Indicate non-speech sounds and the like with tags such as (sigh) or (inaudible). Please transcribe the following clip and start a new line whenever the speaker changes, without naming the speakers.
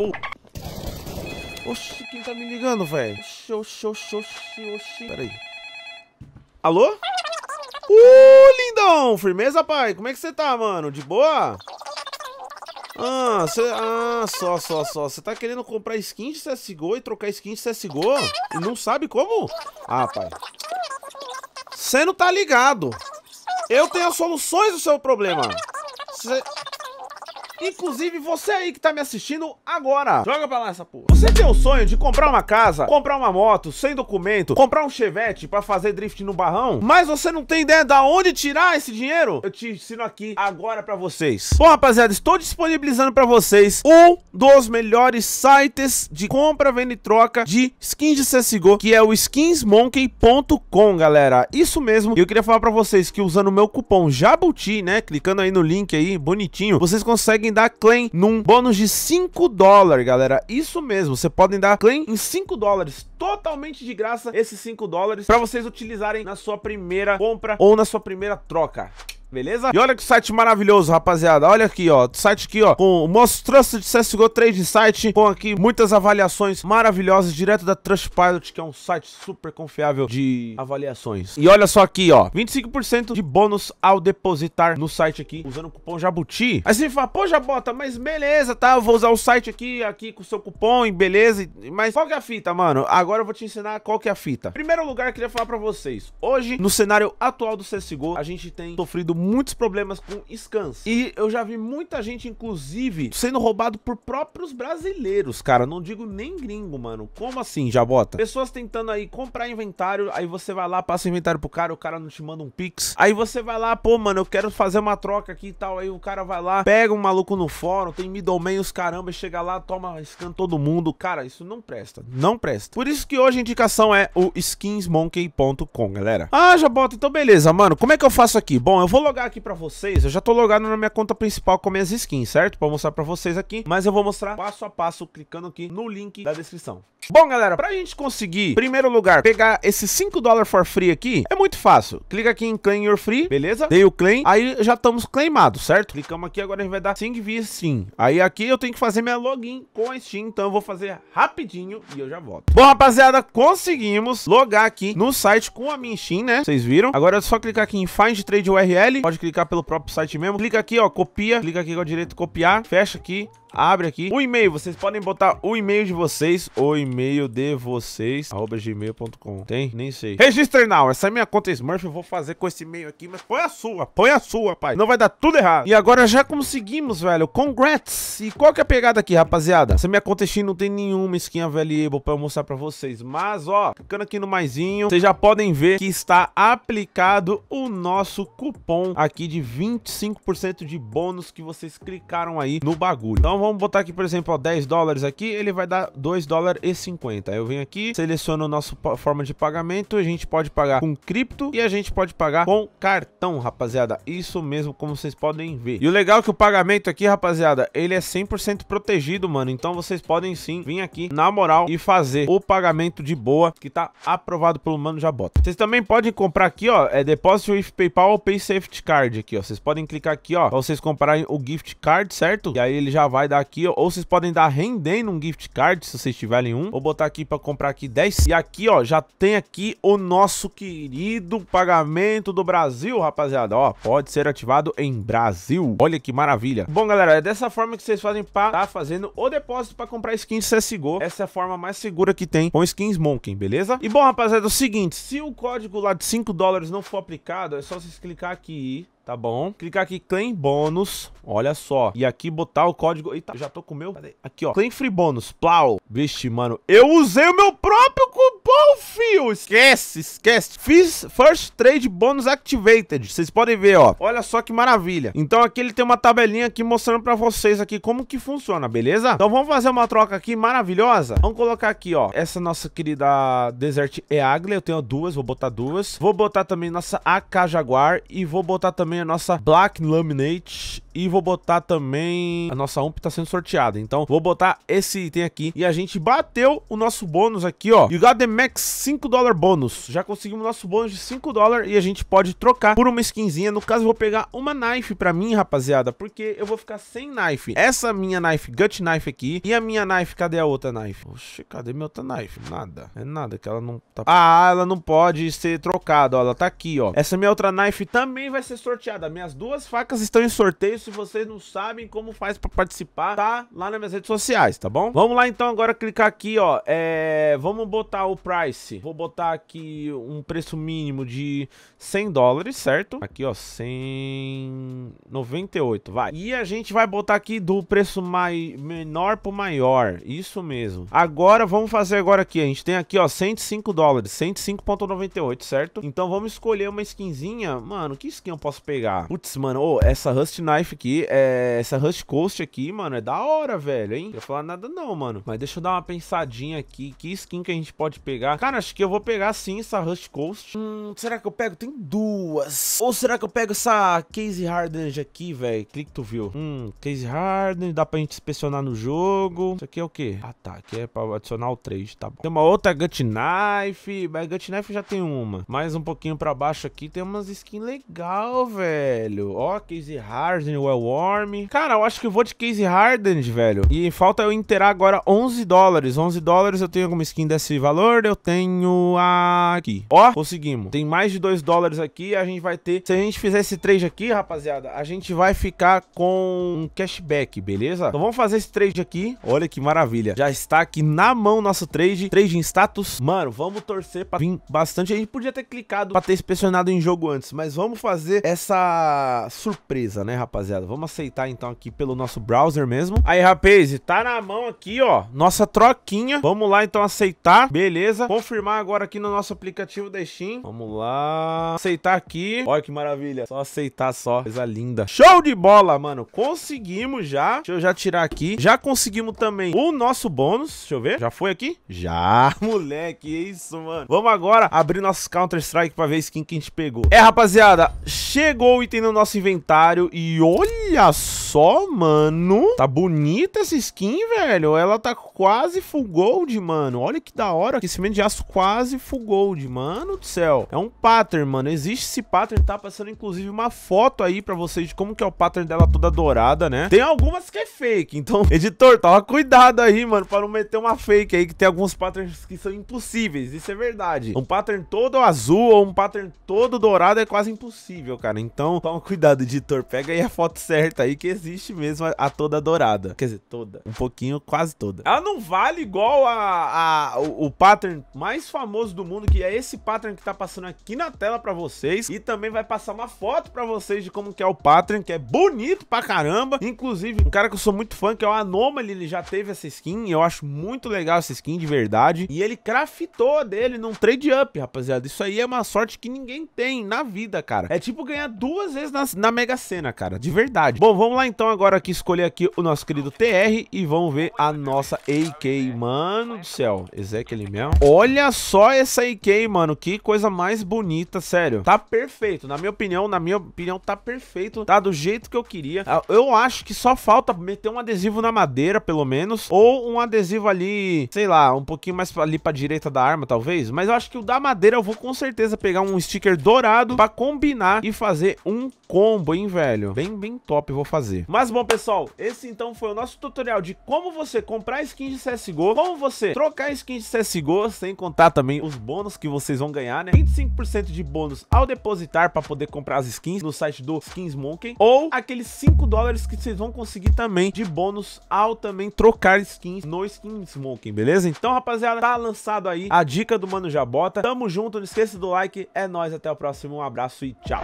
porra. Oxi, quem tá me ligando, velho? Oxi, oxi, oxi, oxi, oxi. Pera aí. Alô? Uh, lindão! Firmeza, pai? Como é que você tá, mano? De boa? Ah, cê, ah, só, só, só. Você tá querendo comprar skin de CSGO e trocar skin de CSGO? E não sabe como? Ah, pai. Você não tá ligado. Eu tenho as soluções do seu problema. Você... Inclusive você aí que tá me assistindo agora. Joga pra lá essa porra. Você tem o sonho de comprar uma casa, comprar uma moto sem documento, comprar um Chevette pra fazer drift no barrão, mas você não tem ideia da onde tirar esse dinheiro? Eu te ensino aqui agora pra vocês. Bom, rapaziada, estou disponibilizando pra vocês um dos melhores sites de compra, venda e troca de skins de CSGO, que é o skinsmonkey.com, galera. Isso mesmo. E eu queria falar pra vocês que usando o meu cupom Jabuti, né, clicando aí no link aí, bonitinho, vocês conseguem dar claim num bônus de 5 dólares, galera. Isso mesmo, você podem dar claim em 5 dólares, totalmente de graça esses 5 dólares para vocês utilizarem na sua primeira compra ou na sua primeira troca beleza? E olha que site maravilhoso, rapaziada. Olha aqui, ó. Site aqui, ó. Com o nosso de CSGO Trade Site. Com aqui muitas avaliações maravilhosas direto da Trustpilot, que é um site super confiável de avaliações. E olha só aqui, ó. 25% de bônus ao depositar no site aqui, usando o cupom Jabuti. Aí você fala, pô, Jabota, mas beleza, tá? Eu vou usar o site aqui, aqui com o seu cupom, beleza. Mas qual que é a fita, mano? Agora eu vou te ensinar qual que é a fita. Primeiro lugar, eu queria falar pra vocês. Hoje, no cenário atual do CSGO, a gente tem sofrido muitos problemas com scans. E eu já vi muita gente, inclusive, sendo roubado por próprios brasileiros, cara. Não digo nem gringo, mano. Como assim, Jabota? Pessoas tentando aí comprar inventário, aí você vai lá, passa o inventário pro cara, o cara não te manda um pix. Aí você vai lá, pô, mano, eu quero fazer uma troca aqui e tal. Aí o cara vai lá, pega um maluco no fórum, tem middleman, os caramba, chega lá, toma scan todo mundo. Cara, isso não presta. Não presta. Por isso que hoje a indicação é o skinsmonkey.com, galera. Ah, Jabota, então beleza, mano. Como é que eu faço aqui? Bom, eu vou logar aqui pra vocês, eu já tô logado na minha conta principal com minhas skins, certo? Pra mostrar pra vocês aqui, mas eu vou mostrar passo a passo, clicando aqui no link da descrição. Bom, galera, pra gente conseguir, em primeiro lugar, pegar esse 5 dólares for free aqui, é muito fácil. Clica aqui em claim your free, beleza? Dei o claim, aí já estamos claimados, certo? Clicamos aqui, agora a gente vai dar Sing via Steam. Aí aqui eu tenho que fazer minha login com a Steam, então eu vou fazer rapidinho e eu já volto. Bom, rapaziada, conseguimos logar aqui no site com a minha Steam, né? Vocês viram? Agora é só clicar aqui em Find Trade URL, pode clicar pelo próprio site mesmo. Clica aqui, ó, copia, clica aqui com a direito copiar, fecha aqui, abre aqui o e-mail. Vocês podem botar o e-mail de vocês ou e-mail de vocês, arroba gmail.com. Tem? Nem sei. Register now. Essa é minha conta Smurf. Eu vou fazer com esse e-mail aqui, mas põe a sua. Põe a sua, pai. Não vai dar tudo errado. E agora já conseguimos, velho. Congrats. E qual que é a pegada aqui, rapaziada? Essa minha conta Steam não tem nenhuma skin available pra eu mostrar pra vocês. Mas, ó, clicando aqui no maisinho, vocês já podem ver que está aplicado o nosso cupom aqui de 25% de bônus que vocês clicaram aí no bagulho. Então, vamos botar aqui, por exemplo, ó, 10 dólares aqui, ele vai dar 2 dólares e 50. Eu venho aqui, seleciono a nossa forma de pagamento, a gente pode pagar com cripto e a gente pode pagar com cartão, rapaziada. Isso mesmo, como vocês podem ver. E o legal é que o pagamento aqui, rapaziada, ele é 100% protegido, mano. Então vocês podem sim vir aqui, na moral, e fazer o pagamento de boa, que tá aprovado pelo Mano Jabota. Vocês também podem comprar aqui, ó, é depósito with PayPal ou Pay Safety Card aqui, ó. Vocês podem clicar aqui, ó, pra vocês comprarem o gift card, certo? E aí ele já vai dar aqui, ó, ou vocês podem dar rendendo um gift card, se vocês tiverem um. Vou botar aqui para comprar aqui 10. E aqui, ó, já tem aqui o nosso querido pagamento do Brasil, rapaziada. Ó, pode ser ativado em Brasil. Olha que maravilha. Bom, galera, é dessa forma que vocês fazem para tá fazendo o depósito para comprar skins CSGO. Essa é a forma mais segura que tem com skins monkey beleza? E bom, rapaziada, é o seguinte, se o código lá de 5 dólares não for aplicado, é só vocês clicar aqui tá bom? Clicar aqui, claim bônus, olha só. E aqui botar o código... Eita, já tô com o meu... Cadê? Aqui, ó. Claim free bônus, plau. Vixe, mano, eu usei o meu próprio cupom, fio. Esquece, esquece. Fiz first trade bônus activated. Vocês podem ver, ó. Olha só que maravilha. Então aqui ele tem uma tabelinha aqui mostrando pra vocês aqui como que funciona, beleza? Então vamos fazer uma troca aqui maravilhosa. Vamos colocar aqui, ó. Essa nossa querida Desert Eagle. Eu tenho duas, vou botar duas. Vou botar também nossa AK Jaguar e vou botar também a nossa Black Laminate e vou botar também... A nossa ump tá sendo sorteada, então vou botar esse item aqui. E a gente bateu o nosso bônus aqui, ó. You got the max 5 dólar bônus. Já conseguimos nosso bônus de 5 dólar e a gente pode trocar por uma skinzinha. No caso, eu vou pegar uma knife pra mim, rapaziada, porque eu vou ficar sem knife. Essa minha knife, gut knife aqui, e a minha knife, cadê a outra knife? Oxe, cadê minha outra knife? Nada. É nada, que ela não tá... Ah, ela não pode ser trocada, ó. Ela tá aqui, ó. Essa minha outra knife também vai ser sorteada. Minhas duas facas estão em sorteio se vocês não sabem como faz pra participar, tá lá nas minhas redes sociais, tá bom? Vamos lá então agora clicar aqui, ó. É... Vamos botar o price. Vou botar aqui um preço mínimo de 100 dólares, certo? Aqui, ó, 198, vai. E a gente vai botar aqui do preço mai... menor pro maior, isso mesmo. Agora, vamos fazer agora aqui, a gente tem aqui, ó, 105 dólares, 105.98, certo? Então vamos escolher uma skinzinha. Mano, que skin eu posso pegar? Putz, mano, oh, essa Rust Knife aqui, é, essa Rush Coast aqui, mano, é da hora, velho, hein? Não ia falar nada não, mano. Mas deixa eu dar uma pensadinha aqui. Que skin que a gente pode pegar? Cara, acho que eu vou pegar sim essa Rush Coast. Hum, será que eu pego? Tem duas. Ou será que eu pego essa Case Hardened aqui, velho? Click to view. Hum, Case Hardened, dá pra gente inspecionar no jogo. Isso aqui é o quê? Ah, tá. Aqui é pra adicionar o trade, tá bom. Tem uma outra Gut Knife. Mas Gut Knife já tem uma. Mais um pouquinho pra baixo aqui tem umas skins legal, velho. Ó, Case Hardened, Well Warm. Cara, eu acho que eu vou de Case Hardened, velho. E falta eu inteirar agora 11 dólares. 11 dólares eu tenho alguma skin desse valor. Eu tenho a... aqui. Ó, conseguimos. Tem mais de 2 dólares aqui. A gente vai ter... Se a gente fizer esse trade aqui, rapaziada, a gente vai ficar com um cashback, beleza? Então vamos fazer esse trade aqui. Olha que maravilha. Já está aqui na mão nosso trade. Trade em status. Mano, vamos torcer pra vir bastante. A gente podia ter clicado pra ter inspecionado em jogo antes. Mas vamos fazer essa surpresa, né, rapaziada? rapaziada. Vamos aceitar então aqui pelo nosso browser mesmo. Aí, rapaz, tá na mão aqui, ó, nossa troquinha. Vamos lá então aceitar. Beleza. Confirmar agora aqui no nosso aplicativo da Steam. Vamos lá. Aceitar aqui. Olha que maravilha. Só aceitar só. Coisa linda. Show de bola, mano. Conseguimos já. Deixa eu já tirar aqui. Já conseguimos também o nosso bônus. Deixa eu ver. Já foi aqui? Já, (laughs) moleque. É isso, mano. Vamos agora abrir nosso Counter-Strike pra ver a skin que a gente pegou. É, rapaziada. Chegou o item no nosso inventário e... Oh, Olha só, mano. Tá bonita essa skin, velho. Ela tá quase full gold, mano. Olha que da hora. Aquecimento de aço quase full gold, mano do céu. É um pattern, mano. Existe esse pattern. Tá passando, inclusive, uma foto aí pra vocês de como que é o pattern dela toda dourada, né? Tem algumas que é fake. Então, (laughs) editor, toma cuidado aí, mano, pra não meter uma fake aí, que tem alguns patterns que são impossíveis. Isso é verdade. Um pattern todo azul ou um pattern todo dourado é quase impossível, cara. Então, toma cuidado, editor. Pega aí a foto certa aí, que existe mesmo a, toda dourada. Quer dizer, toda. Um pouquinho, quase toda. Ela não não vale igual a, a o, o, pattern mais famoso do mundo, que é esse pattern que tá passando aqui na tela pra vocês. E também vai passar uma foto pra vocês de como que é o pattern, que é bonito pra caramba. Inclusive, um cara que eu sou muito fã, que é o Anomaly, ele já teve essa skin. Eu acho muito legal essa skin, de verdade. E ele craftou dele num trade up, rapaziada. Isso aí é uma sorte que ninguém tem na vida, cara. É tipo ganhar duas vezes na, na Mega Sena, cara. De verdade. Bom, vamos lá então agora aqui escolher aqui o nosso querido TR e vamos ver a nossa AK, mano do céu. Ezequiel mesmo. Olha só essa AK, mano. Que coisa mais bonita, sério. Tá perfeito. Na minha opinião, na minha opinião, tá perfeito. Tá do jeito que eu queria. Ah, eu acho que só falta meter um adesivo na madeira, pelo menos. Ou um adesivo ali, sei lá, um pouquinho mais ali pra direita da arma, talvez. Mas eu acho que o da madeira eu vou com certeza pegar um sticker dourado pra combinar e fazer um combo, hein, velho? Bem, bem top vou fazer. Mas bom, pessoal, esse então foi o nosso tutorial de como você comprar skin de CSGO, como você trocar skin de CSGO, sem contar também os bônus que vocês vão ganhar, né? 25% de bônus ao depositar para poder comprar as skins no site do Skins Monkey, ou aqueles 5 dólares que vocês vão conseguir também de bônus ao também trocar skins no Skins Monkey, beleza? Então, rapaziada, tá lançado aí a dica do Mano Jabota. Tamo junto, não esqueça do like, é nóis, até o próximo, um abraço e tchau!